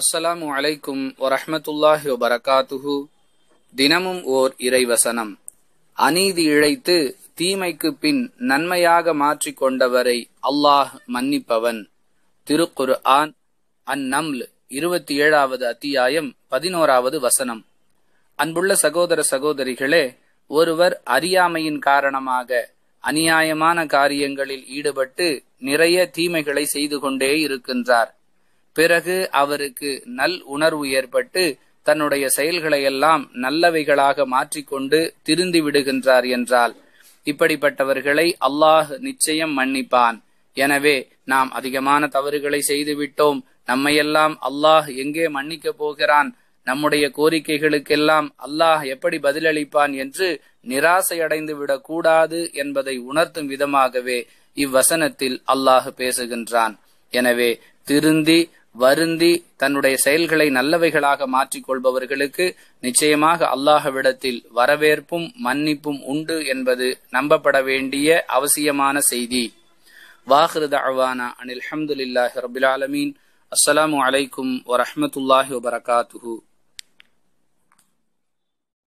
அஸ்ஸலாமு அலைக்கும் வரஹமத்துல்லாஹி வபரகாத்துஹு தினமும் ஓர் இறைவசனம் அநீதி இழைத்து தீமைக்கு பின் நன்மையாக மாற்றிக் கொண்டவரை அல்லாஹ் மன்னிப்பவன் திருக்குர் ஆன் அந்நம்ல் இருபத்தி ஏழாவது அத்தியாயம் பதினோராவது வசனம் அன்புள்ள சகோதர சகோதரிகளே ஒருவர் அறியாமையின் காரணமாக அநியாயமான காரியங்களில் ஈடுபட்டு நிறைய தீமைகளை செய்து கொண்டே இருக்கின்றார் பிறகு அவருக்கு நல் உணர்வு ஏற்பட்டு தன்னுடைய செயல்களையெல்லாம் நல்லவைகளாக மாற்றிக்கொண்டு திருந்தி விடுகின்றார் என்றால் இப்படிப்பட்டவர்களை அல்லாஹ் நிச்சயம் மன்னிப்பான் எனவே நாம் அதிகமான தவறுகளை செய்துவிட்டோம் நம்மையெல்லாம் அல்லாஹ் எங்கே மன்னிக்க போகிறான் நம்முடைய கோரிக்கைகளுக்கெல்லாம் அல்லாஹ் எப்படி பதிலளிப்பான் என்று நிராசையடைந்து விடக்கூடாது என்பதை உணர்த்தும் விதமாகவே இவ்வசனத்தில் அல்லாஹ் பேசுகின்றான் எனவே திருந்தி வருந்தி தன்னுடைய செயல்களை நல்லவைகளாக மாற்றிக் கொள்பவர்களுக்கு நிச்சயமாக அல்லாஹவிடத்தில் வரவேற்பும் மன்னிப்பும் உண்டு என்பது நம்பப்பட வேண்டிய அவசியமான செய்தி வாஹிருத அவானா அனில் அஹமதுல்லாஹி ரபில் ஆலமீன் அஸ்லாம் வலைக்கும் வரமத்துல்லாஹி வபரகாத்து